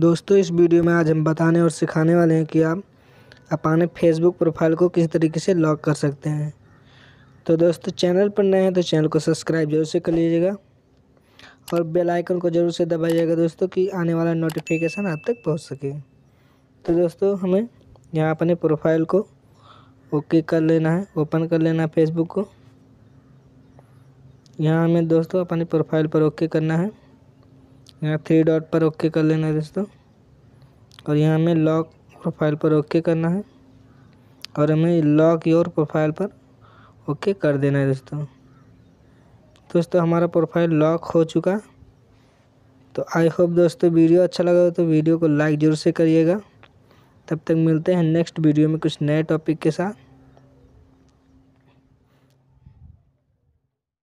दोस्तों इस वीडियो में आज हम बताने और सिखाने वाले हैं कि आप अपने फेसबुक प्रोफाइल को किस तरीके से लॉक कर सकते हैं तो दोस्तों चैनल पर नए हैं तो चैनल को सब्सक्राइब जरूर से कर लीजिएगा और बेल आइकन को ज़रूर से दबाइएगा दोस्तों कि आने वाला नोटिफिकेशन आप तक पहुंच सके तो दोस्तों हमें यहाँ अपने प्रोफाइल को ओके कर लेना है ओपन कर लेना है फेसबुक को यहाँ हमें दोस्तों अपने प्रोफाइल पर ओके करना है यहाँ थ्री डॉट पर ओके कर लेना है दोस्तों और यहाँ हमें लॉक प्रोफाइल पर ओके करना है और हमें लॉक योर प्रोफाइल पर ओके कर देना है दोस्तों दोस्तों हमारा प्रोफाइल लॉक हो चुका तो आई होप दोस्तों वीडियो अच्छा लगा हो तो वीडियो को लाइक ज़रूर से करिएगा तब तक मिलते हैं नेक्स्ट वीडियो में कुछ नए टॉपिक के साथ